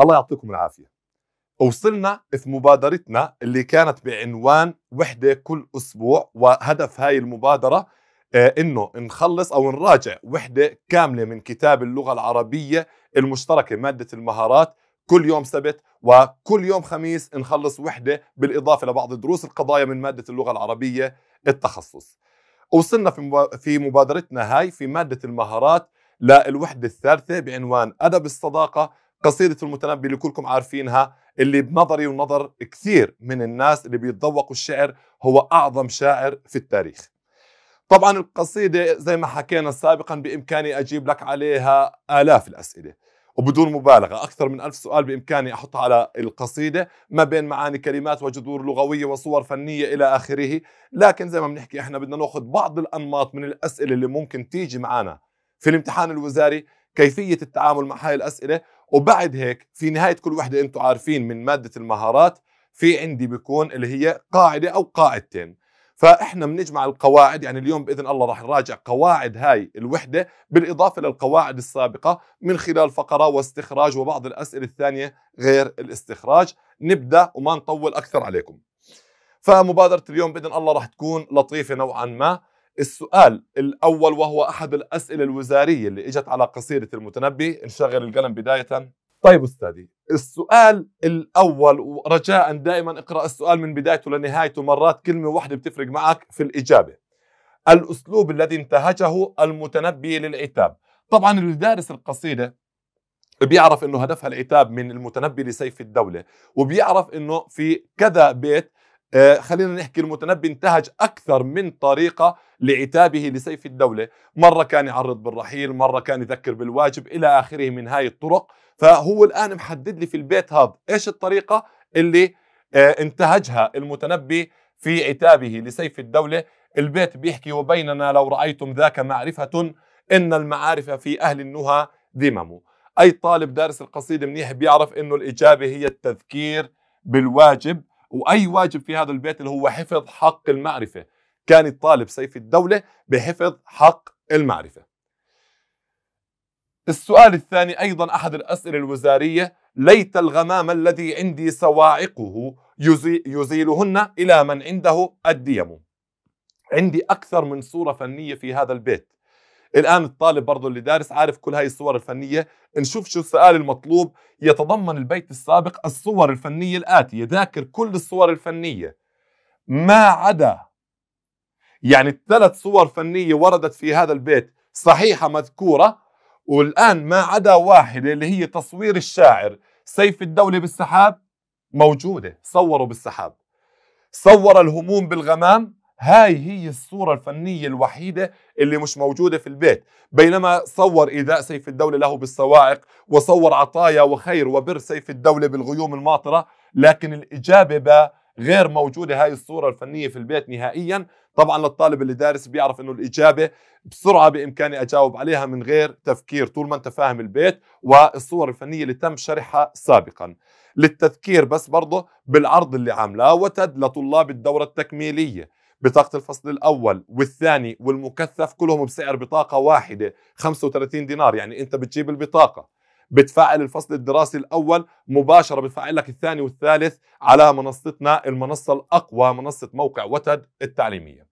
الله يعطيكم العافيه وصلنا في مبادرتنا اللي كانت بعنوان وحده كل اسبوع وهدف هاي المبادره آه، انه نخلص او نراجع وحده كامله من كتاب اللغه العربيه المشتركه ماده المهارات كل يوم سبت وكل يوم خميس نخلص وحده بالاضافه لبعض دروس القضايا من ماده اللغه العربيه التخصص. وصلنا في في مبادرتنا هاي في ماده المهارات للوحده الثالثه بعنوان ادب الصداقه قصيدة المتنبي اللي كلكم عارفينها اللي بنظري ونظر كثير من الناس اللي بيتذوقوا الشعر هو أعظم شاعر في التاريخ طبعا القصيدة زي ما حكينا سابقا بإمكاني أجيب لك عليها آلاف الأسئلة وبدون مبالغة أكثر من ألف سؤال بإمكاني أحطها على القصيدة ما بين معاني كلمات وجذور لغوية وصور فنية إلى آخره لكن زي ما بنحكي إحنا بدنا نأخذ بعض الأنماط من الأسئلة اللي ممكن تيجي معنا في الامتحان الوزاري كيفية التعامل مع هاي الأسئلة وبعد هيك في نهايه كل وحده انتم عارفين من ماده المهارات في عندي بيكون اللي هي قاعده او قاعدتين فاحنا بنجمع القواعد يعني اليوم باذن الله راح نراجع قواعد هاي الوحده بالاضافه للقواعد السابقه من خلال فقره واستخراج وبعض الاسئله الثانيه غير الاستخراج نبدا وما نطول اكثر عليكم فمبادره اليوم باذن الله راح تكون لطيفه نوعا ما السؤال الأول وهو أحد الأسئلة الوزارية اللي إجت على قصيدة المتنبي نشغل القلم بداية طيب أستاذي السؤال الأول ورجاء دائما اقرأ السؤال من بدايته لنهايته مرات كلمة واحدة بتفرق معك في الإجابة الأسلوب الذي انتهجه المتنبي للعتاب طبعا اللي دارس القصيدة بيعرف انه هدفها العتاب من المتنبي لسيف الدولة وبيعرف انه في كذا بيت آه، خلينا نحكي المتنبي انتهج أكثر من طريقة لعتابه لسيف الدولة مرة كان يعرض بالرحيل مرة كان يذكر بالواجب إلى آخره من هاي الطرق فهو الآن محدد لي في البيت هذا إيش الطريقة اللي آه، انتهجها المتنبي في عتابه لسيف الدولة البيت بيحكي وبيننا لو رأيتم ذاك معرفة إن المعارف في أهل النهى ذمم أي طالب دارس القصيدة منيح بيعرف إنه الإجابة هي التذكير بالواجب واي واجب في هذا البيت اللي هو حفظ حق المعرفه كان الطالب سيف الدوله بحفظ حق المعرفه السؤال الثاني ايضا احد الاسئله الوزاريه ليت الغمام الذي عندي سواعقه يزيلهن الى من عنده الديم عندي اكثر من صوره فنيه في هذا البيت الان الطالب برضه اللي دارس عارف كل هاي الصور الفنيه نشوف شو السؤال المطلوب يتضمن البيت السابق الصور الفنيه الاتيه ذاكر كل الصور الفنيه ما عدا يعني الثلاث صور فنيه وردت في هذا البيت صحيحه مذكوره والان ما عدا واحده اللي هي تصوير الشاعر سيف الدوله بالسحاب موجوده صوروا بالسحاب صور الهموم بالغمام هاي هي الصورة الفنية الوحيدة اللي مش موجودة في البيت بينما صور إيذاء سيف الدولة له بالصواعق وصور عطايا وخير وبر سيف الدولة بالغيوم الماطرة لكن الإجابة غير موجودة هاي الصورة الفنية في البيت نهائيا طبعا للطالب اللي دارس بيعرف انه الإجابة بسرعة بإمكاني أجاوب عليها من غير تفكير طول ما انت فاهم البيت والصور الفنية اللي تم شرحها سابقا للتذكير بس برضه بالعرض اللي عاملاه وتد لطلاب الدورة التكميلية بطاقة الفصل الأول والثاني والمكثف كلهم بسعر بطاقة واحدة 35 دينار يعني أنت بتجيب البطاقة بتفعل الفصل الدراسي الأول مباشرة بتفعل لك الثاني والثالث على منصتنا المنصة الأقوى منصة موقع وتد التعليمية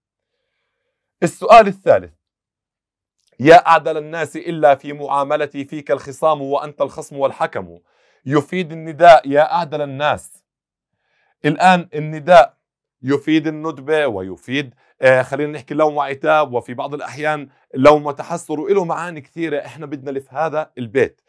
السؤال الثالث يا أعدل الناس إلا في معاملتي فيك الخصام وأنت الخصم والحكم يفيد النداء يا أعدل الناس الآن النداء يفيد الندبة ويفيد آه خلينا نحكي لوم وعتاب وفي بعض الأحيان لوم وتحسر وله معاني كثيرة إحنا بدنا نلف هذا البيت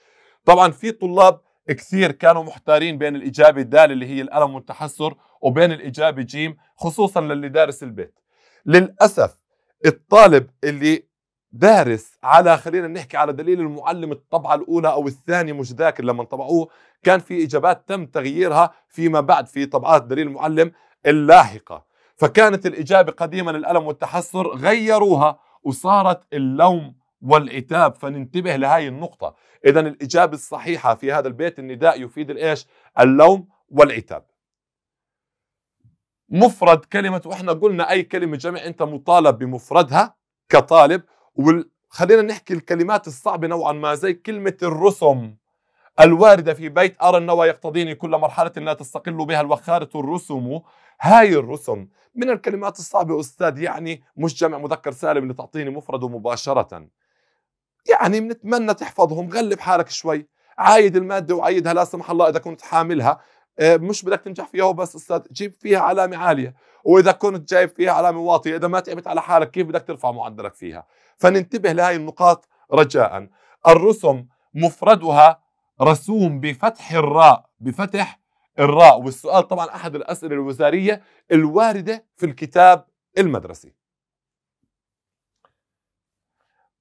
طبعا في طلاب كثير كانوا محتارين بين الإجابة الدالة اللي هي الألم والتحسر وبين الإجابة جيم خصوصا للي دارس البيت للأسف الطالب اللي دارس على خلينا نحكي على دليل المعلم الطبعة الأولى أو الثانية مش ذاكر لما طبعوه كان في إجابات تم تغييرها فيما بعد في طبعات دليل المعلم اللاحقة فكانت الإجابة قديما الألم والتحسر غيروها وصارت اللوم والعتاب فننتبه لهذه النقطة إذا الإجابة الصحيحة في هذا البيت النداء يفيد الإيش اللوم والعتاب مفرد كلمة وإحنا قلنا أي كلمة جمع أنت مطالب بمفردها كطالب وال... خلينا نحكي الكلمات الصعبة نوعا ما زي كلمة الرسم الواردة في بيت أرى النوى يقتضيني كل مرحلة لا تستقل بها الوخارة الرسم هاي الرسم من الكلمات الصعبة أستاذ يعني مش جمع مذكر سالم اللي تعطيني مفرده مباشرة يعني بنتمنى تحفظهم غلب حالك شوي عايد المادة وعيدها لا سمح الله إذا كنت حاملها آه، مش بدك تنجح فيها وبس استاذ جيب فيها علامه عاليه واذا كنت جايب فيها علامه واطيه اذا ما تعبت على حالك كيف بدك ترفع معدلك فيها فننتبه لهي النقاط رجاء الرسم مفردها رسوم بفتح الراء بفتح الراء والسؤال طبعا أحد الأسئلة الوزارية الواردة في الكتاب المدرسي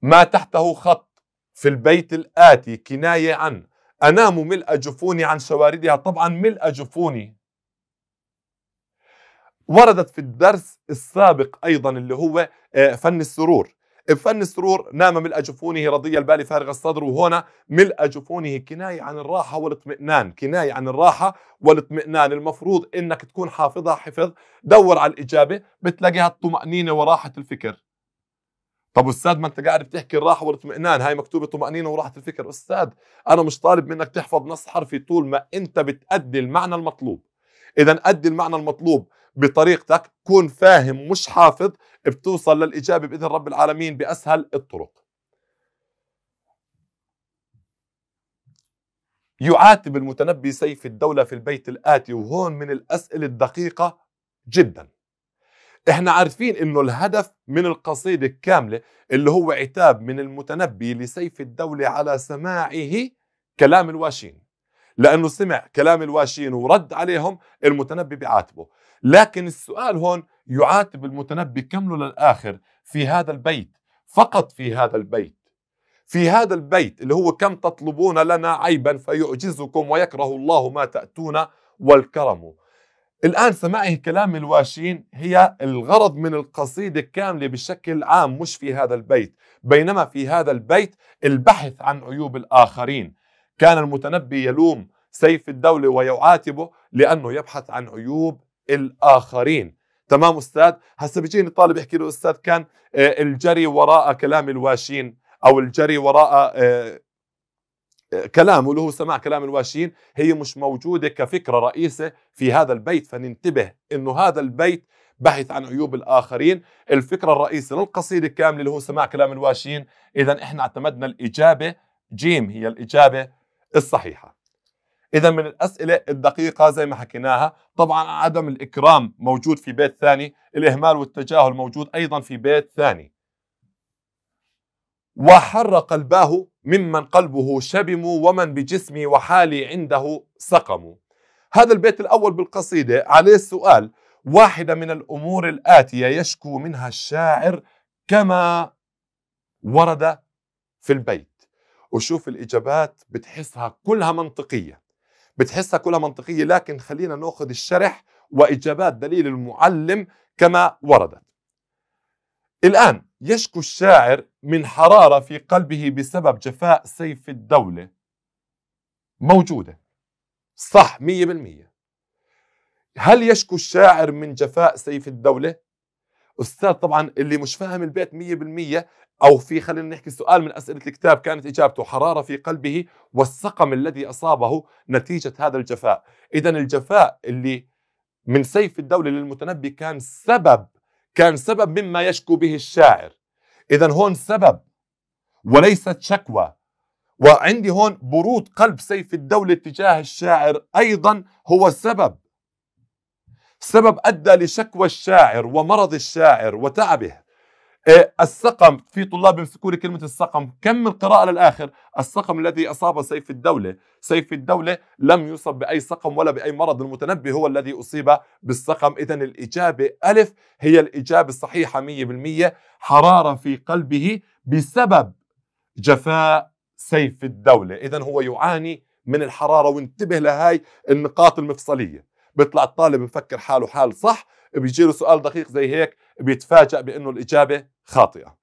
ما تحته خط في البيت الآتي كناية عن أنام ملء جفوني عن شواردها طبعا ملء جفوني وردت في الدرس السابق أيضا اللي هو آه، فن السرور بفن السرور نام ملء جفونه رضي البال فارغ الصدر وهنا ملء جفونه كناية عن الراحة والاطمئنان كناية عن الراحة والاطمئنان المفروض انك تكون حافظها حفظ دور على الإجابة بتلاقيها الطمأنينة وراحة الفكر طب استاذ ما انت قاعد بتحكي الراحه والاطمئنان هاي مكتوبه طمانينه وراحه الفكر استاذ انا مش طالب منك تحفظ نص حرفي طول ما انت بتادي المعنى المطلوب اذا ادي المعنى المطلوب بطريقتك كون فاهم مش حافظ بتوصل للإجابة بإذن رب العالمين بأسهل الطرق يعاتب المتنبي سيف الدولة في البيت الآتي وهون من الأسئلة الدقيقة جدا احنا عارفين انه الهدف من القصيدة الكاملة اللي هو عتاب من المتنبي لسيف الدولة على سماعه كلام الواشين لأنه سمع كلام الواشين ورد عليهم المتنبي بعاتبه لكن السؤال هون يعاتب المتنبي كمله للآخر في هذا البيت فقط في هذا البيت في هذا البيت اللي هو كم تطلبون لنا عيبا فيعجزكم ويكره الله ما تأتون والكرم الآن سماعه كلام الواشين هي الغرض من القصيدة كاملة بشكل عام مش في هذا البيت بينما في هذا البيت البحث عن عيوب الآخرين كان المتنبي يلوم سيف الدولة ويعاتبه لأنه يبحث عن عيوب الآخرين تمام استاذ هسه بيجيني طالب يحكي له استاذ كان آه، الجري وراء كلام الواشين او الجري وراء آه، آه، كلامه اللي هو سماع كلام الواشين هي مش موجوده كفكره رئيسه في هذا البيت فننتبه انه هذا البيت بحث عن عيوب الاخرين الفكره الرئيسيه للقصيده كامله اللي هو سماع كلام الواشين اذا احنا اعتمدنا الاجابه جيم هي الاجابه الصحيحه اذا من الاسئله الدقيقه زي ما حكيناها طبعا عدم الاكرام موجود في بيت ثاني الاهمال والتجاهل موجود ايضا في بيت ثاني وحر قلباه ممن قلبه شبم ومن بجسمي وحالي عنده سقم هذا البيت الأول بالقصيدة عليه السؤال واحدة من الأمور الآتية يشكو منها الشاعر كما ورد في البيت وشوف الإجابات بتحسها كلها منطقية بتحسها كلها منطقية لكن خلينا نأخذ الشرح وإجابات دليل المعلم كما وردت الآن يشكو الشاعر من حرارة في قلبه بسبب جفاء سيف الدولة موجودة صح مية بالمية هل يشكو الشاعر من جفاء سيف الدولة؟ أستاذ طبعا اللي مش فاهم البيت مية بالمية أو في خلينا نحكي سؤال من أسئلة الكتاب كانت إجابته حرارة في قلبه والسقم الذي أصابه نتيجة هذا الجفاء إذا الجفاء اللي من سيف الدولة للمتنبي كان سبب كان سبب مما يشكو به الشاعر إذا هون سبب وليست شكوى وعندي هون برود قلب سيف الدولة تجاه الشاعر أيضا هو سبب سبب أدى لشكوى الشاعر ومرض الشاعر وتعبه إيه، السقم في طلاب يمسكوا لي كلمه السقم كم القراءه للاخر السقم الذي اصاب سيف الدوله سيف الدوله لم يصب باي سقم ولا باي مرض المتنبي هو الذي اصيب بالسقم اذا الاجابه الف هي الاجابه الصحيحه 100% حراره في قلبه بسبب جفاء سيف الدوله اذا هو يعاني من الحراره وانتبه لهاي النقاط المفصليه بيطلع الطالب مفكر حاله حال صح بيجي له سؤال دقيق زي هيك بيتفاجأ بأنه الإجابة خاطئة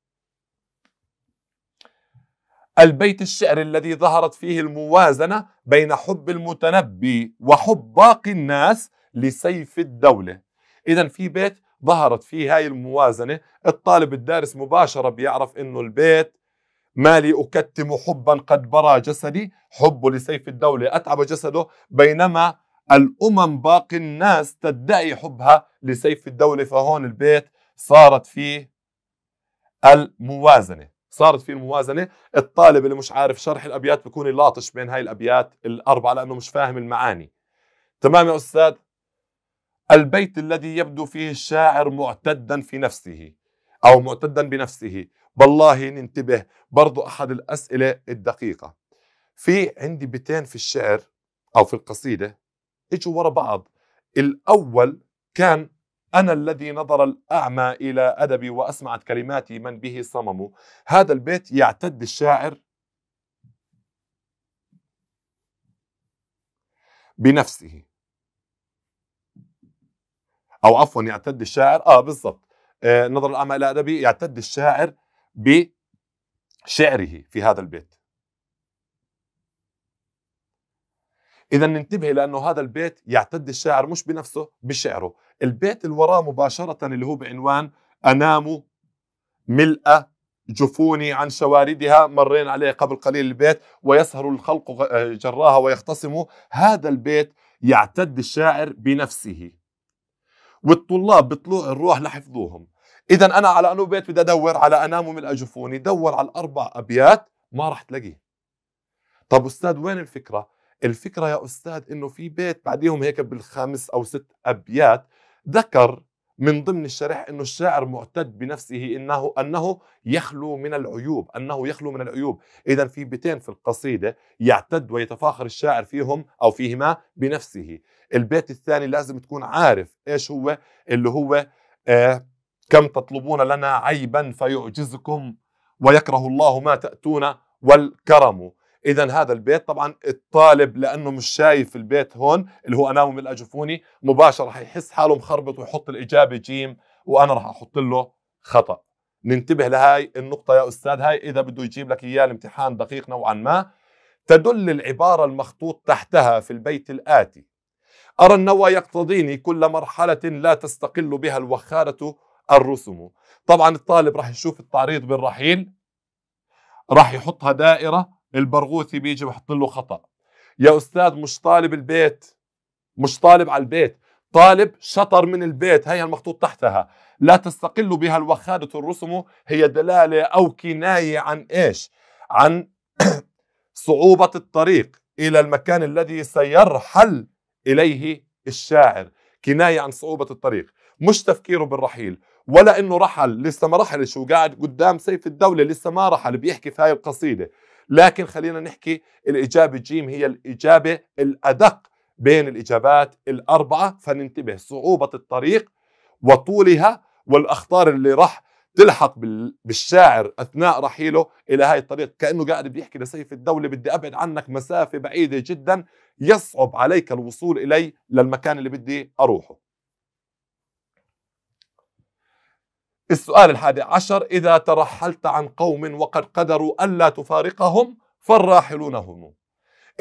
البيت الشعر الذي ظهرت فيه الموازنة بين حب المتنبي وحب باقي الناس لسيف الدولة إذا في بيت ظهرت فيه هاي الموازنة الطالب الدارس مباشرة بيعرف أنه البيت مالي أكتم حبا قد برى جسدي حب لسيف الدولة أتعب جسده بينما الأمم باقي الناس تدعي حبها لسيف الدولة فهون البيت صارت فيه الموازنة صارت فيه الموازنة الطالب اللي مش عارف شرح الأبيات بيكون يلاطش بين هاي الأبيات الأربعة لأنه مش فاهم المعاني تمام يا أستاذ البيت الذي يبدو فيه الشاعر معتدا في نفسه أو معتدا بنفسه بالله ننتبه برضو أحد الأسئلة الدقيقة في عندي بيتين في الشعر أو في القصيدة اجوا ورا بعض الاول كان أنا الذي نظر الأعمى إلى أدبي وأسمعت كلماتي من به صمم هذا البيت يعتد الشاعر بنفسه أو عفوا يعتد الشاعر آه بالضبط آه نظر الأعمى إلى أدبي يعتد الشاعر بشعره في هذا البيت اذا ننتبه لانه هذا البيت يعتد الشاعر مش بنفسه بشعره البيت اللي وراه مباشره اللي هو بعنوان انام ملء جفوني عن شواردها مرينا عليه قبل قليل البيت ويسهر الخلق آه، جراها ويختصموا هذا البيت يعتد الشاعر بنفسه والطلاب بطلوع الروح لحفظوهم اذا انا على انه بيت بدي ادور على انام ملء جفوني دور على الاربع ابيات ما راح تلاقيه طب استاذ وين الفكره الفكره يا استاذ انه في بيت بعديهم هيك بالخمس او ست ابيات ذكر من ضمن الشرح انه الشاعر معتد بنفسه انه انه يخلو من العيوب، انه يخلو من العيوب، اذا في بيتين في القصيده يعتد ويتفاخر الشاعر فيهم او فيهما بنفسه، البيت الثاني لازم تكون عارف ايش هو اللي هو آه كم تطلبون لنا عيبا فيعجزكم ويكره الله ما تاتون والكرم، اذا هذا البيت طبعا الطالب لانه مش شايف البيت هون اللي هو من الاجفوني مباشره حيحس يحس حاله مخربط ويحط الاجابه جيم وانا راح احط له خطا ننتبه لهاي النقطه يا استاذ هاي اذا بده يجيب لك اياه الامتحان دقيق نوعا ما تدل العباره المخطوط تحتها في البيت الاتي ارى النوى يقتضيني كل مرحله لا تستقل بها الوخاره الرسم طبعا الطالب راح يشوف التعريض بالرحيل راح يحطها دائره البرغوثي بيجي بحط له خطا يا استاذ مش طالب البيت مش طالب على البيت طالب شطر من البيت هي المخطوط تحتها لا تستقل بها الوخادة الرسم هي دلالة أو كناية عن إيش عن صعوبة الطريق إلى المكان الذي سيرحل إليه الشاعر كناية عن صعوبة الطريق مش تفكيره بالرحيل ولا انه رحل لسه ما رحلش وقاعد قدام سيف الدوله لسه ما رحل بيحكي في هاي القصيده لكن خلينا نحكي الإجابة جيم هي الإجابة الأدق بين الإجابات الأربعة فننتبه صعوبة الطريق وطولها والأخطار اللي راح تلحق بالشاعر اثناء رحيله الى هاي الطريق كانه قاعد بيحكي لسيف الدوله بدي ابعد عنك مسافه بعيده جدا يصعب عليك الوصول الي للمكان اللي بدي اروحه السؤال الحادي عشر إذا ترحلت عن قوم وقد قدروا ألا تفارقهم فالراحلون هم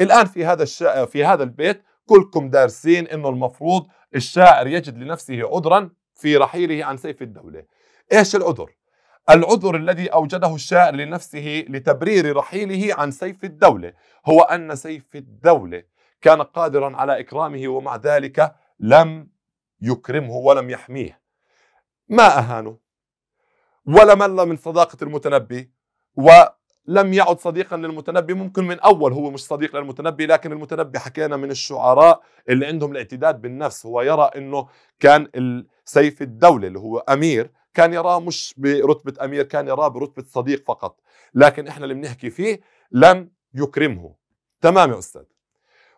الآن في هذا الش... في هذا البيت كلكم دارسين إنه المفروض الشاعر يجد لنفسه عذرا في رحيله عن سيف الدولة إيش العذر؟ العذر الذي أوجده الشاعر لنفسه لتبرير رحيله عن سيف الدولة هو أن سيف الدولة كان قادرا على إكرامه ومع ذلك لم يكرمه ولم يحميه ما أهانه ولا مل من صداقة المتنبي ولم يعد صديقا للمتنبي ممكن من أول هو مش صديق للمتنبي لكن المتنبي حكينا من الشعراء اللي عندهم الاعتداد بالنفس هو يرى أنه كان سيف الدولة اللي هو أمير كان يراه مش برتبة أمير كان يراه برتبة صديق فقط لكن إحنا اللي بنحكي فيه لم يكرمه تمام يا أستاذ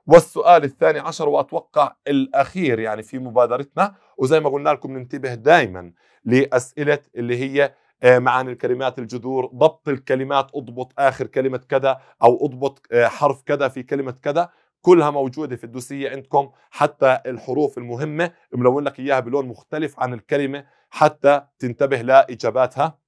والسؤال الثاني عشر وأتوقع الأخير يعني في مبادرتنا وزي ما قلنا لكم ننتبه دائما لأسئلة اللي هي آه، معاني الكلمات الجذور ضبط الكلمات اضبط آخر كلمة كذا أو اضبط آه، حرف كذا في كلمة كذا كلها موجودة في الدوسية عندكم حتى الحروف المهمة ملون لك إياها بلون مختلف عن الكلمة حتى تنتبه لإجاباتها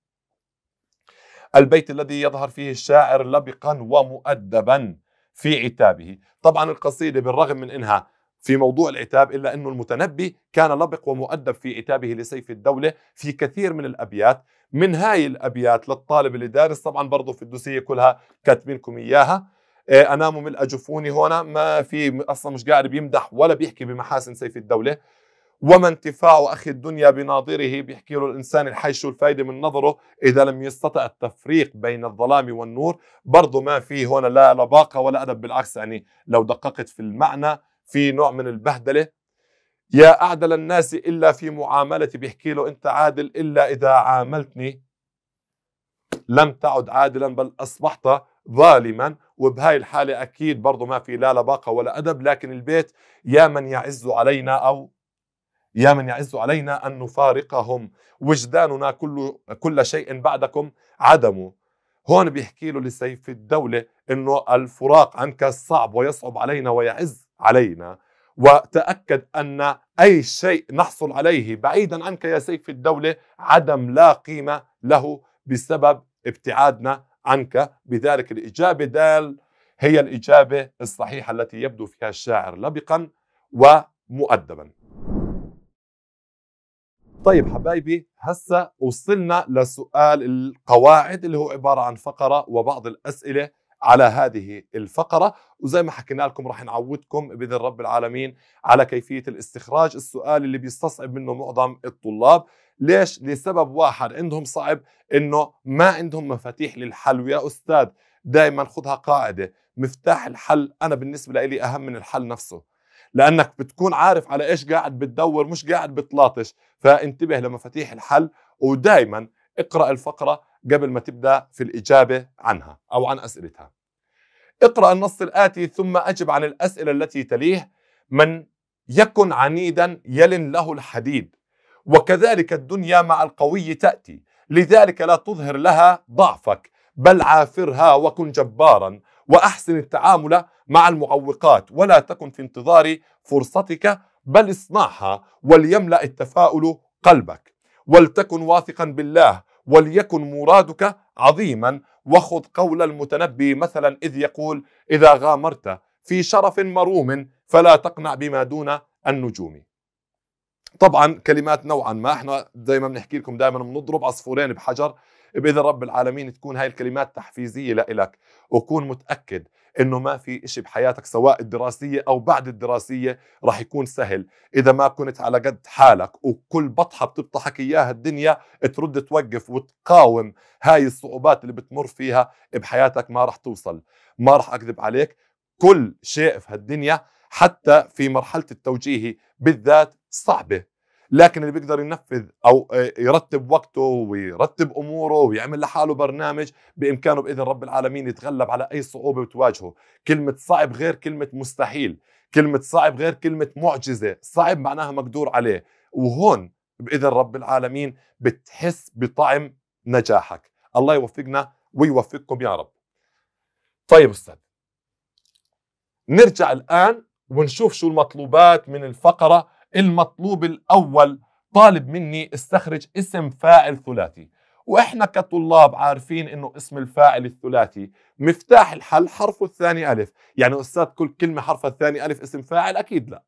البيت الذي يظهر فيه الشاعر لبقا ومؤدبا في عتابه طبعا القصيدة بالرغم من أنها في موضوع العتاب إلا أنه المتنبي كان لبق ومؤدب في عتابه لسيف الدولة في كثير من الأبيات من هاي الأبيات للطالب اللي دارس طبعا برضه في الدوسية كلها كاتبينكم إياها آه، أنام ملء جفوني هنا ما في أصلا مش قاعد بيمدح ولا بيحكي بمحاسن سيف الدولة وما انتفاع أخي الدنيا بناظره بيحكي له الإنسان الحي شو الفايدة من نظره إذا لم يستطع التفريق بين الظلام والنور برضو ما في هنا لا لباقة ولا أدب بالعكس يعني لو دققت في المعنى في نوع من البهدلة يا أعدل الناس إلا في معاملتي بيحكي له أنت عادل إلا إذا عاملتني لم تعد عادلا بل أصبحت ظالما وبهاي الحالة أكيد برضو ما في لا لباقة ولا أدب لكن البيت يا من يعز علينا أو يا من يعز علينا أن نفارقهم وجداننا كل, كل شيء بعدكم عدم هون بيحكي له لسيف الدولة أنه الفراق عنك صعب ويصعب علينا ويعز علينا وتأكد أن أي شيء نحصل عليه بعيدا عنك يا سيف الدولة عدم لا قيمة له بسبب ابتعادنا عنك بذلك الإجابة دال هي الإجابة الصحيحة التي يبدو فيها الشاعر لبقا ومؤدبا طيب حبايبي هسا وصلنا لسؤال القواعد اللي هو عبارة عن فقرة وبعض الأسئلة على هذه الفقرة وزي ما حكينا لكم راح نعودكم بإذن رب العالمين على كيفية الاستخراج السؤال اللي بيستصعب منه معظم الطلاب ليش؟ لسبب واحد عندهم صعب انه ما عندهم مفاتيح للحل ويا استاذ دائما خذها قاعدة مفتاح الحل أنا بالنسبة لي أهم من الحل نفسه لانك بتكون عارف على ايش قاعد بتدور مش قاعد بتلاطش فانتبه لمفاتيح الحل ودائما اقرا الفقره قبل ما تبدا في الاجابه عنها او عن اسئلتها اقرا النص الاتي ثم اجب عن الاسئله التي تليه من يكن عنيدا يلن له الحديد وكذلك الدنيا مع القوي تاتي لذلك لا تظهر لها ضعفك بل عافرها وكن جبارا واحسن التعامل مع المعوقات ولا تكن في انتظار فرصتك بل اصنعها وليملا التفاؤل قلبك ولتكن واثقا بالله وليكن مرادك عظيما وخذ قول المتنبي مثلا اذ يقول اذا غامرت في شرف مروم فلا تقنع بما دون النجوم طبعا كلمات نوعا ما احنا زي ما بنحكي لكم دائما بنضرب عصفورين بحجر باذن رب العالمين تكون هاي الكلمات تحفيزيه لإلك وكون متاكد انه ما في شيء بحياتك سواء الدراسيه او بعد الدراسيه راح يكون سهل اذا ما كنت على قد حالك وكل بطحه بتبطحك اياها الدنيا ترد توقف وتقاوم هاي الصعوبات اللي بتمر فيها بحياتك ما راح توصل ما راح اكذب عليك كل شيء في هالدنيا حتى في مرحله التوجيهي بالذات صعبه لكن اللي بيقدر ينفذ او آه، يرتب وقته ويرتب اموره ويعمل لحاله برنامج بامكانه باذن رب العالمين يتغلب على اي صعوبه بتواجهه كلمه صعب غير كلمه مستحيل كلمه صعب غير كلمه معجزه صعب معناها مقدور عليه وهون باذن رب العالمين بتحس بطعم نجاحك الله يوفقنا ويوفقكم يا رب طيب استاذ نرجع الان ونشوف شو المطلوبات من الفقره المطلوب الأول طالب مني استخرج اسم فاعل ثلاثي وإحنا كطلاب عارفين إنه اسم الفاعل الثلاثي مفتاح الحل حرفه الثاني ألف يعني أستاذ كل كلمة حرفها الثاني ألف اسم فاعل أكيد لا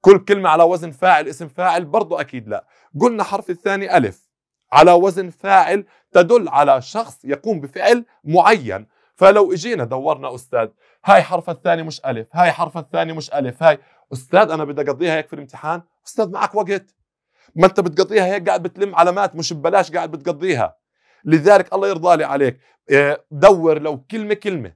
كل كلمة على وزن فاعل اسم فاعل برضه أكيد لا قلنا حرف الثاني ألف على وزن فاعل تدل على شخص يقوم بفعل معين فلو اجينا دورنا استاذ هاي حرف الثاني مش الف هاي حرف الثاني مش الف هاي استاذ انا بدي اقضيها هيك في الامتحان استاذ معك وقت ما انت بتقضيها هيك قاعد بتلم علامات مش ببلاش قاعد بتقضيها لذلك الله يرضى لي عليك آه، دور لو كلمه كلمه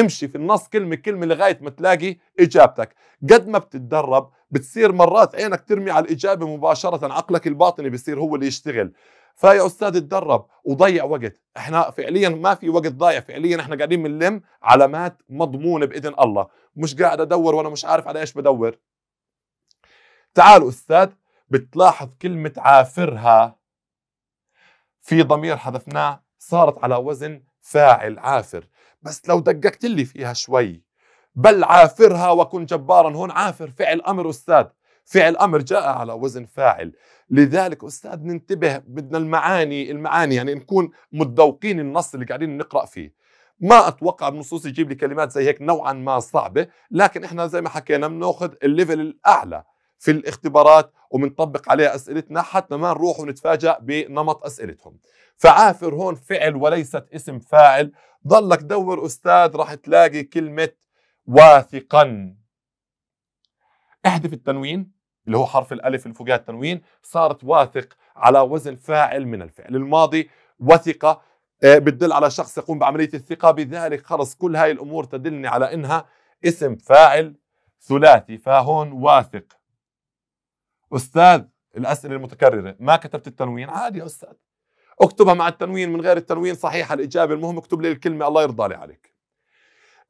امشي في النص كلمه كلمه لغايه ما تلاقي اجابتك قد ما بتتدرب بتصير مرات عينك ترمي على الاجابه مباشره عقلك الباطني بيصير هو اللي يشتغل فيا استاذ اتدرب وضيع وقت احنا فعليا ما في وقت ضايع فعليا احنا قاعدين بنلم علامات مضمونه باذن الله مش قاعد ادور وانا مش عارف على ايش بدور تعال استاذ بتلاحظ كلمه عافرها في ضمير حذفناه صارت على وزن فاعل عافر بس لو دققت لي فيها شوي بل عافرها وكن جبارا هون عافر فعل امر استاذ فعل أمر جاء على وزن فاعل لذلك أستاذ ننتبه بدنا المعاني المعاني يعني نكون متذوقين النص اللي قاعدين نقرأ فيه ما اتوقع النصوص يجيب لي كلمات زي هيك نوعا ما صعبه لكن احنا زي ما حكينا بناخذ الليفل الاعلى في الاختبارات وبنطبق عليها اسئلتنا حتى ما نروح ونتفاجأ بنمط اسئلتهم فعافر هون فعل وليست اسم فاعل ضلك دور استاذ راح تلاقي كلمه واثقا احذف التنوين اللي هو حرف الألف فوقها التنوين صارت واثق على وزن فاعل من الفعل الماضي وثقة آه، بتدل على شخص يقوم بعملية الثقة بذلك خلص كل هاي الأمور تدلني على إنها اسم فاعل ثلاثي فهون واثق أستاذ الأسئلة المتكررة ما كتبت التنوين عادي يا أستاذ اكتبها مع التنوين من غير التنوين صحيحة الإجابة المهم اكتب لي الكلمة الله يرضى لي عليك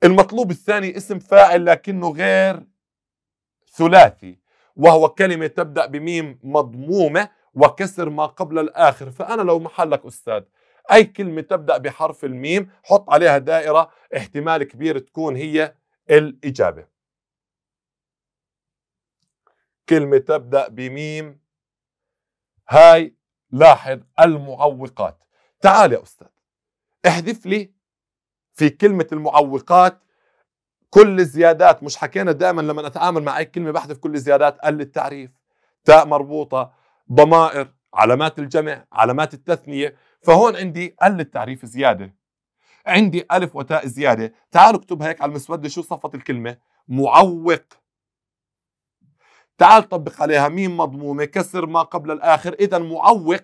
المطلوب الثاني اسم فاعل لكنه غير ثلاثي وهو كلمة تبدأ بميم مضمومة وكسر ما قبل الآخر فأنا لو محلك أستاذ أي كلمة تبدأ بحرف الميم حط عليها دائرة احتمال كبير تكون هي الإجابة كلمة تبدأ بميم هاي لاحظ المعوقات تعال يا أستاذ احذف لي في كلمة المعوقات كل الزيادات مش حكينا دائما لما اتعامل مع اي كلمه بحذف كل الزيادات ال التعريف تاء مربوطه ضمائر علامات الجمع علامات التثنيه فهون عندي ال التعريف زياده عندي الف وتاء زياده تعالوا اكتبها هيك على المسوده شو صفت الكلمه معوق تعال طبق عليها ميم مضمومه كسر ما قبل الاخر اذا معوق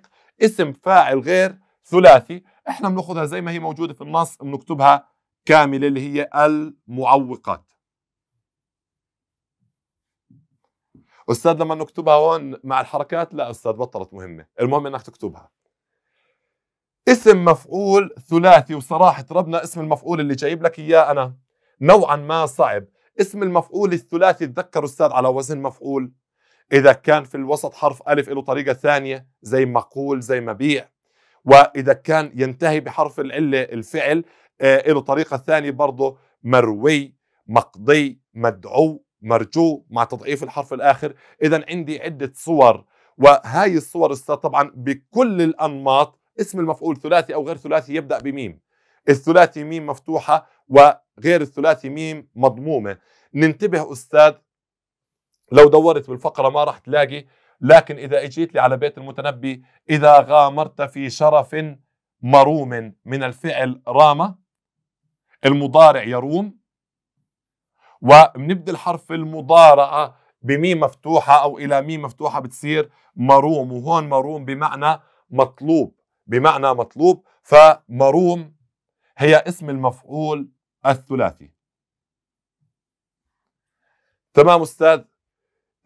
اسم فاعل غير ثلاثي احنا بناخذها زي ما هي موجوده في النص بنكتبها كاملة اللي هي المعوقات أستاذ لما نكتبها هون مع الحركات لا أستاذ بطلت مهمة المهم أنك تكتبها اسم مفعول ثلاثي وصراحة ربنا اسم المفعول اللي جايب لك إياه أنا نوعا ما صعب اسم المفعول الثلاثي تذكروا أستاذ على وزن مفعول إذا كان في الوسط حرف ألف له طريقة ثانية زي مقول زي مبيع وإذا كان ينتهي بحرف العلة الفعل له آه، طريقة ثانية برضه مروي مقضي مدعو مرجو مع تضعيف الحرف الآخر إذا عندي عدة صور وهاي الصور طبعا بكل الأنماط اسم المفعول ثلاثي أو غير ثلاثي يبدأ بميم الثلاثي ميم مفتوحة وغير الثلاثي ميم مضمومة ننتبه أستاذ لو دورت بالفقرة ما راح تلاقي لكن إذا إجيت لي على بيت المتنبي إذا غامرت في شرف مروم من الفعل رامة المضارع يروم وبنبدل الحرف المضارعة بميم مفتوحة أو إلى ميم مفتوحة بتصير مروم وهون مروم بمعنى مطلوب بمعنى مطلوب فمروم هي اسم المفعول الثلاثي تمام أستاذ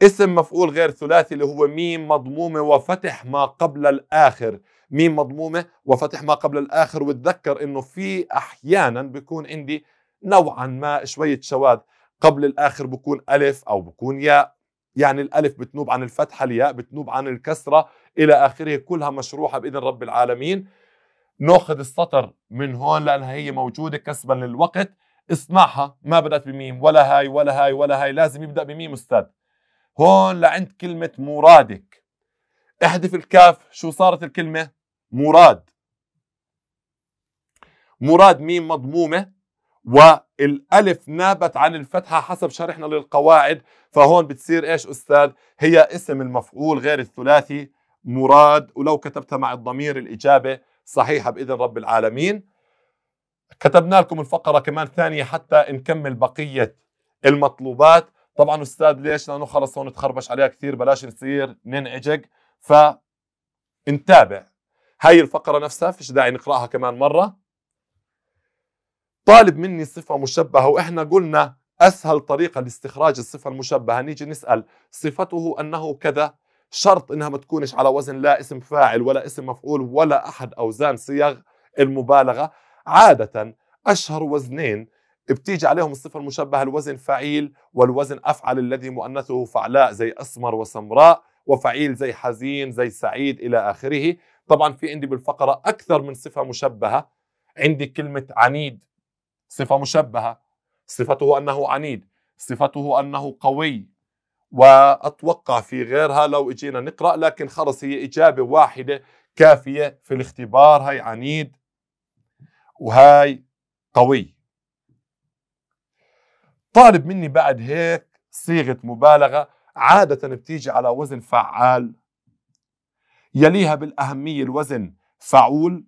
اسم مفعول غير ثلاثي اللي هو ميم مضمومة وفتح ما قبل الآخر ميم مضمومه وفتح ما قبل الاخر وتذكر انه في احيانا بيكون عندي نوعا ما شويه شواذ قبل الاخر بكون الف او بكون ياء يعني الالف بتنوب عن الفتحه الياء بتنوب عن الكسره الى اخره كلها مشروحه باذن رب العالمين ناخذ السطر من هون لانها هي موجوده كسبا للوقت اسمعها ما بدات بميم ولا هاي ولا هاي ولا هاي لازم يبدا بميم استاذ هون لعند كلمه مرادك احذف الكاف شو صارت الكلمه مراد مراد ميم مضمومة والألف نابت عن الفتحة حسب شرحنا للقواعد فهون بتصير إيش أستاذ هي اسم المفعول غير الثلاثي مراد ولو كتبتها مع الضمير الإجابة صحيحة بإذن رب العالمين كتبنا لكم الفقرة كمان ثانية حتى نكمل بقية المطلوبات طبعا أستاذ ليش لأنه خلص هون تخربش عليها كثير بلاش نصير ننعجق فنتابع هاي الفقرة نفسها فيش داعي نقرأها كمان مرة طالب مني صفة مشبهة وإحنا قلنا أسهل طريقة لاستخراج الصفة المشبهة نيجي نسأل صفته أنه كذا شرط إنها ما تكونش على وزن لا اسم فاعل ولا اسم مفعول ولا أحد أوزان صيغ المبالغة عادة أشهر وزنين بتيجي عليهم الصفة المشبهة الوزن فعيل والوزن أفعل الذي مؤنثه فعلاء زي أسمر وسمراء وفعيل زي حزين زي سعيد إلى آخره طبعا في عندي بالفقرة أكثر من صفة مشبهة عندي كلمة عنيد صفة مشبهة صفته أنه عنيد صفته أنه قوي وأتوقع في غيرها لو إجينا نقرأ لكن خلص هي إجابة واحدة كافية في الاختبار هاي عنيد وهاي قوي طالب مني بعد هيك صيغة مبالغة عادة بتيجي على وزن فعال يليها بالأهمية الوزن فعول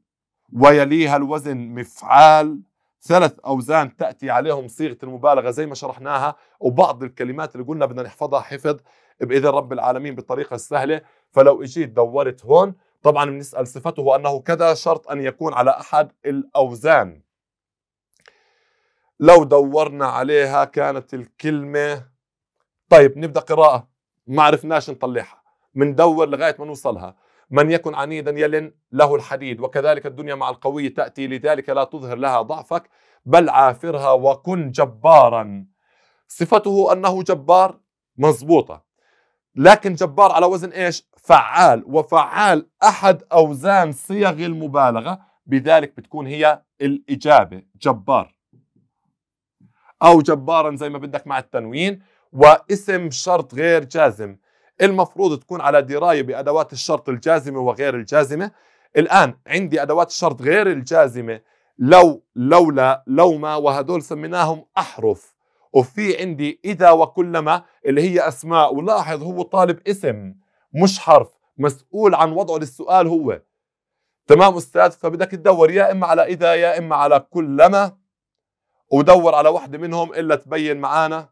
ويليها الوزن مفعال ثلاث أوزان تأتي عليهم صيغة المبالغة زي ما شرحناها وبعض الكلمات اللي قلنا بدنا نحفظها حفظ بإذن رب العالمين بالطريقة السهلة فلو اجيت دورت هون طبعا بنسأل صفته أنه كذا شرط أن يكون على أحد الأوزان لو دورنا عليها كانت الكلمة طيب نبدأ قراءة ما عرفناش نطلعها مندور لغاية ما نوصلها من يكن عنيدا يلن له الحديد وكذلك الدنيا مع القوي تأتي لذلك لا تظهر لها ضعفك بل عافرها وكن جبارا صفته أنه جبار مضبوطة لكن جبار على وزن إيش فعال وفعال أحد أوزان صيغ المبالغة بذلك بتكون هي الإجابة جبار أو جبارا زي ما بدك مع التنوين واسم شرط غير جازم المفروض تكون على دراية بأدوات الشرط الجازمة وغير الجازمة الآن عندي أدوات الشرط غير الجازمة لو لولا لو ما وهدول سميناهم أحرف وفي عندي إذا وكلما اللي هي أسماء ولاحظ هو طالب اسم مش حرف مسؤول عن وضعه للسؤال هو تمام أستاذ فبدك تدور يا إما على إذا يا إما على كلما ودور على واحدة منهم إلا تبين معانا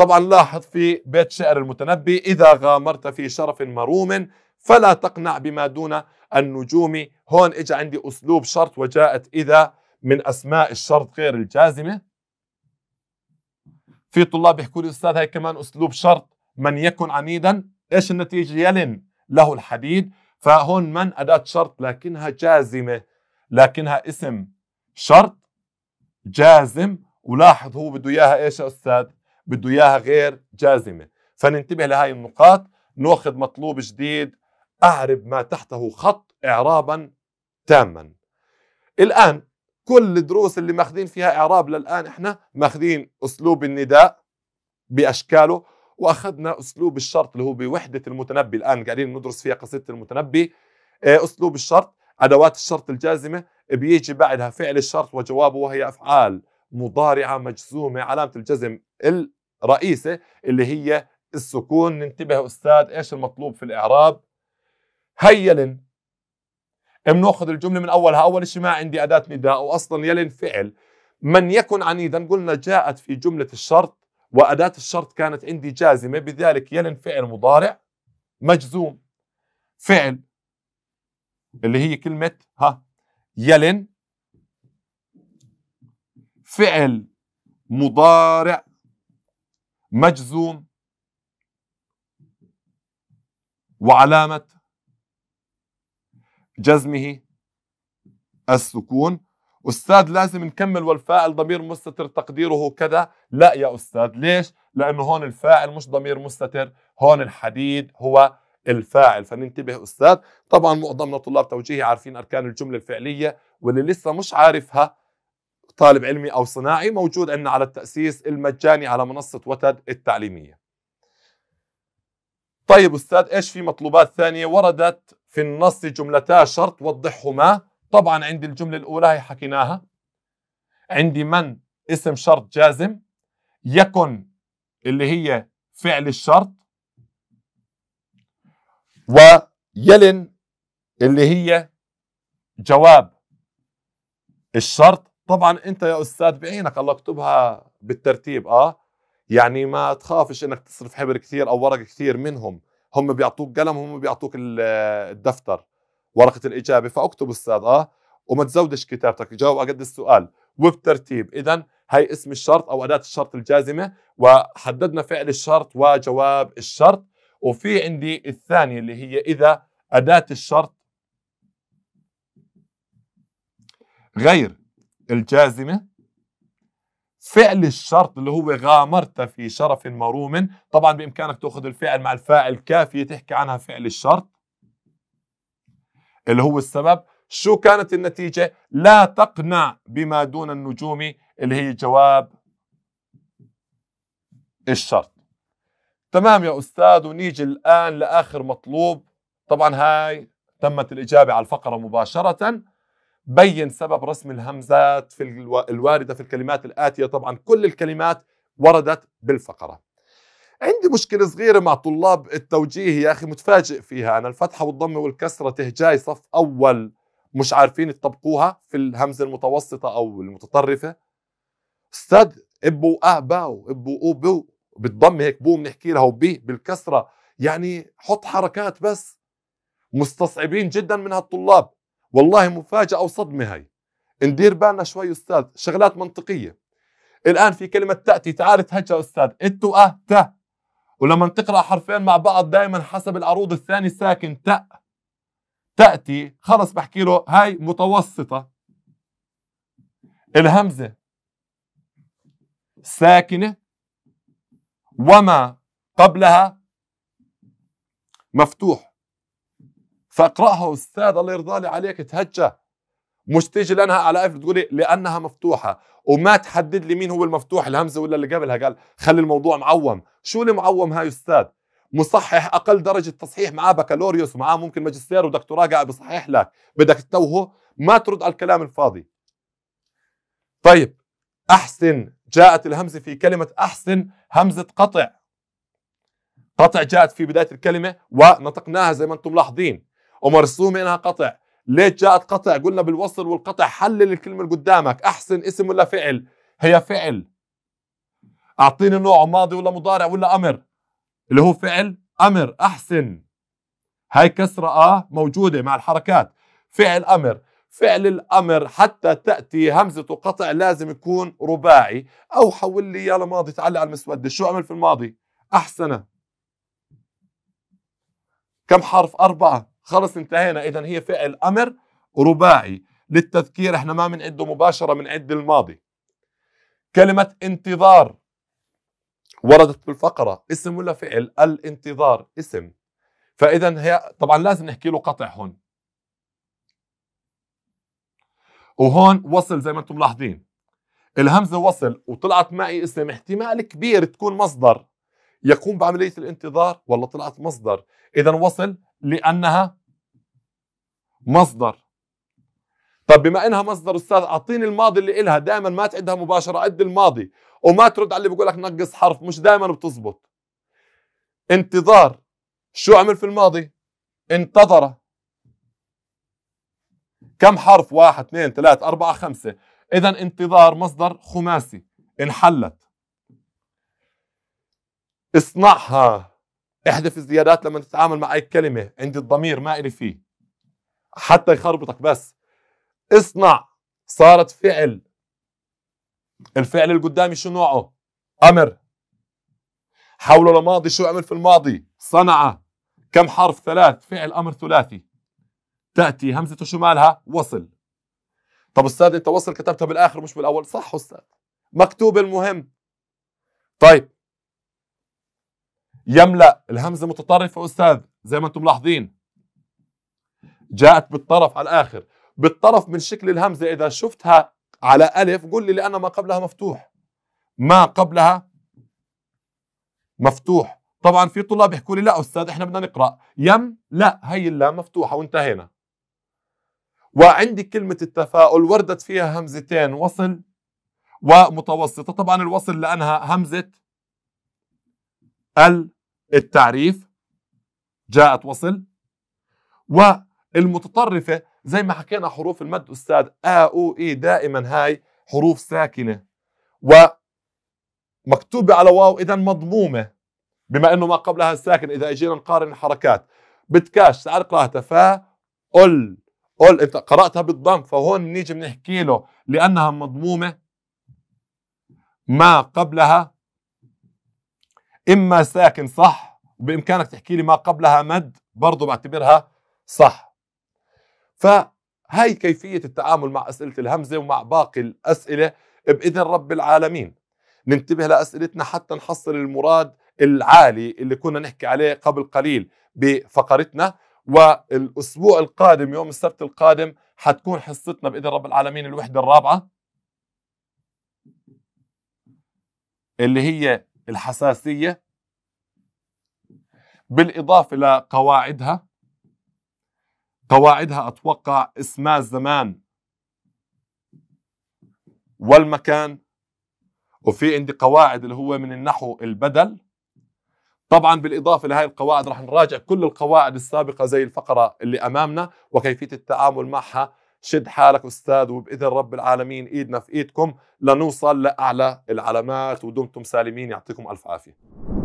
طبعا لاحظ في بيت شعر المتنبي إذا غامرت في شرف مروم فلا تقنع بما دون النجوم هون إجا عندي أسلوب شرط وجاءت إذا من أسماء الشرط غير الجازمة في طلاب بيحكوا لي أستاذ هاي كمان أسلوب شرط من يكن عنيدا إيش النتيجة يلن له الحديد فهون من أداة شرط لكنها جازمة لكنها اسم شرط جازم ولاحظ هو بده إياها إيش يا أستاذ بده اياها غير جازمه فننتبه لهي النقاط ناخذ مطلوب جديد اعرب ما تحته خط اعرابا تاما الان كل الدروس اللي ماخذين فيها اعراب للان احنا ماخذين اسلوب النداء باشكاله واخذنا اسلوب الشرط اللي هو بوحده المتنبي الان قاعدين ندرس فيها قصيده المتنبي آه، اسلوب الشرط ادوات الشرط الجازمه بيجي بعدها فعل الشرط وجوابه وهي افعال مضارعه مجزومه علامه الجزم ال رئيسة اللي هي السكون ننتبه أستاذ إيش المطلوب في الإعراب هيلن بناخذ الجملة من أولها أول شيء ما عندي أداة نداء وأصلا يلن فعل من يكن عنيدا قلنا جاءت في جملة الشرط وأداة الشرط كانت عندي جازمة بذلك يلن فعل مضارع مجزوم فعل اللي هي كلمة ها يلن فعل مضارع مجزوم وعلامة جزمه السكون أستاذ لازم نكمل والفاعل ضمير مستتر تقديره كذا لا يا أستاذ ليش؟ لأنه هون الفاعل مش ضمير مستتر هون الحديد هو الفاعل فننتبه أستاذ طبعا معظمنا طلاب توجيهي عارفين أركان الجملة الفعلية واللي لسه مش عارفها طالب علمي أو صناعي موجود عندنا على التأسيس المجاني على منصة وتد التعليمية طيب أستاذ إيش في مطلوبات ثانية وردت في النص جملتا شرط وضحهما طبعا عندي الجملة الأولى هي حكيناها عندي من اسم شرط جازم يكن اللي هي فعل الشرط ويلن اللي هي جواب الشرط طبعا انت يا استاذ بعينك الله اكتبها بالترتيب اه يعني ما تخافش انك تصرف حبر كثير او ورق كثير منهم هم بيعطوك قلم هم بيعطوك الدفتر ورقه الاجابه فاكتب استاذ اه وما تزودش كتابتك جاوب قد السؤال وبترتيب اذا هي اسم الشرط او اداه الشرط الجازمه وحددنا فعل الشرط وجواب الشرط وفي عندي الثانيه اللي هي اذا اداه الشرط غير الجازمة فعل الشرط اللي هو غامرت في شرف مروم طبعا بإمكانك تأخذ الفعل مع الفاعل كافية تحكي عنها فعل الشرط اللي هو السبب شو كانت النتيجة لا تقنع بما دون النجوم اللي هي جواب الشرط تمام يا أستاذ ونيجي الآن لآخر مطلوب طبعا هاي تمت الإجابة على الفقرة مباشرة بين سبب رسم الهمزات في الوارده في الكلمات الاتيه طبعا كل الكلمات وردت بالفقره عندي مشكله صغيره مع طلاب التوجيه يا اخي متفاجئ فيها انا الفتحه والضمه والكسره تهجاي صف اول مش عارفين يطبقوها في الهمزه المتوسطه او المتطرفه استاذ ابو اه باو ابو او بو بالضم هيك بو بنحكي لها وبي بالكسره يعني حط حركات بس مستصعبين جدا من هالطلاب والله مفاجأة وصدمة هاي ندير بالنا شوي أستاذ شغلات منطقية الآن في كلمة تأتي تعال تهجى أستاذ إتو أه ت ولما تقرأ حرفين مع بعض دائما حسب العروض الثاني ساكن تأ تأتي خلص بحكي له هاي متوسطة الهمزة ساكنة وما قبلها مفتوح فاقرأها أستاذ الله يرضى لي عليك تهجى مش تيجي لانها على اف تقولي لانها مفتوحه وما تحدد لي مين هو المفتوح الهمزه ولا اللي قبلها قال خلي الموضوع معوم شو اللي معوم هاي استاذ مصحح اقل درجه تصحيح معاه بكالوريوس ومعاه ممكن ماجستير ودكتوراه قاعد بصحح لك بدك تتوهه ما ترد على الكلام الفاضي طيب احسن جاءت الهمزه في كلمه احسن همزه قطع قطع جاءت في بدايه الكلمه ونطقناها زي ما انتم ملاحظين ومرسومه انها قطع ليش جاءت قطع قلنا بالوصل والقطع حلل الكلمه اللي قدامك احسن اسم ولا فعل هي فعل اعطيني نوع ماضي ولا مضارع ولا امر اللي هو فعل امر احسن هاي كسرة آه موجودة مع الحركات فعل أمر فعل الأمر حتى تأتي همزة قطع لازم يكون رباعي أو حول لي اياه لماضي تعلق على المسودة شو عمل في الماضي احسن كم حرف أربعة خلص انتهينا اذا هي فعل امر رباعي للتذكير احنا ما بنعده مباشره بنعد الماضي كلمه انتظار وردت بالفقره اسم ولا فعل الانتظار اسم فاذا هي طبعا لازم نحكي له قطع هون وهون وصل زي ما انتم ملاحظين الهمزه وصل وطلعت معي اسم احتمال كبير تكون مصدر يقوم بعمليه الانتظار ولا طلعت مصدر اذا وصل لانها مصدر طب بما انها مصدر استاذ اعطيني الماضي اللي إلها دائما ما تعدها مباشره عد الماضي وما ترد على اللي بقول لك نقص حرف مش دائما بتزبط انتظار شو عمل في الماضي انتظر كم حرف واحد اثنين ثلاثة أربعة خمسة إذا انتظار مصدر خماسي انحلت اصنعها احذف الزيادات لما تتعامل مع أي كلمة عندي الضمير ما إلي فيه حتى يخربطك بس اصنع صارت فعل الفعل اللي قدامي شو نوعه امر حوله لماضي شو عمل في الماضي صنع كم حرف ثلاث فعل امر ثلاثي تاتي همزته شو مالها وصل طب استاذ انت وصل كتبتها بالاخر مش بالاول صح استاذ مكتوب المهم طيب يملا الهمزه متطرفه استاذ زي ما انتم ملاحظين جاءت بالطرف على الآخر بالطرف من شكل الهمزة إذا شفتها على ألف قل لي لأن ما قبلها مفتوح ما قبلها مفتوح طبعا في طلاب يحكوا لي لا أستاذ إحنا بدنا نقرأ يم لا هي اللام مفتوحة وانتهينا وعندي كلمة التفاؤل وردت فيها همزتين وصل ومتوسطة طبعا الوصل لأنها همزة التعريف جاءت وصل و المتطرفة زي ما حكينا حروف المد أستاذ آ أو إي دائما هاي حروف ساكنة ومكتوبة على واو إذا مضمومة بما أنه ما قبلها الساكن إذا أجينا نقارن الحركات بتكاش تعال قراءتها فا قل أل أنت قرأتها بالضم فهون نيجي بنحكي له لأنها مضمومة ما قبلها إما ساكن صح وبإمكانك تحكي لي ما قبلها مد برضو بعتبرها صح فهي كيفية التعامل مع أسئلة الهمزة ومع باقي الأسئلة بإذن رب العالمين ننتبه لأسئلتنا حتى نحصل المراد العالي اللي كنا نحكي عليه قبل قليل بفقرتنا والأسبوع القادم يوم السبت القادم حتكون حصتنا بإذن رب العالمين الوحدة الرابعة اللي هي الحساسية بالإضافة لقواعدها قواعدها أتوقع اسمها الزمان والمكان وفي عندي قواعد اللي هو من النحو البدل طبعا بالإضافة لهذه القواعد راح نراجع كل القواعد السابقة زي الفقرة اللي أمامنا وكيفية التعامل معها شد حالك أستاذ وبإذن رب العالمين إيدنا في إيدكم لنوصل لأعلى العلامات ودمتم سالمين يعطيكم ألف عافية